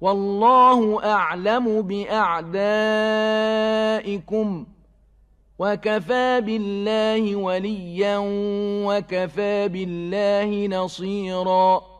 والله أعلم بأعدائكم وكفى بالله وليا وكفى بالله نصيراً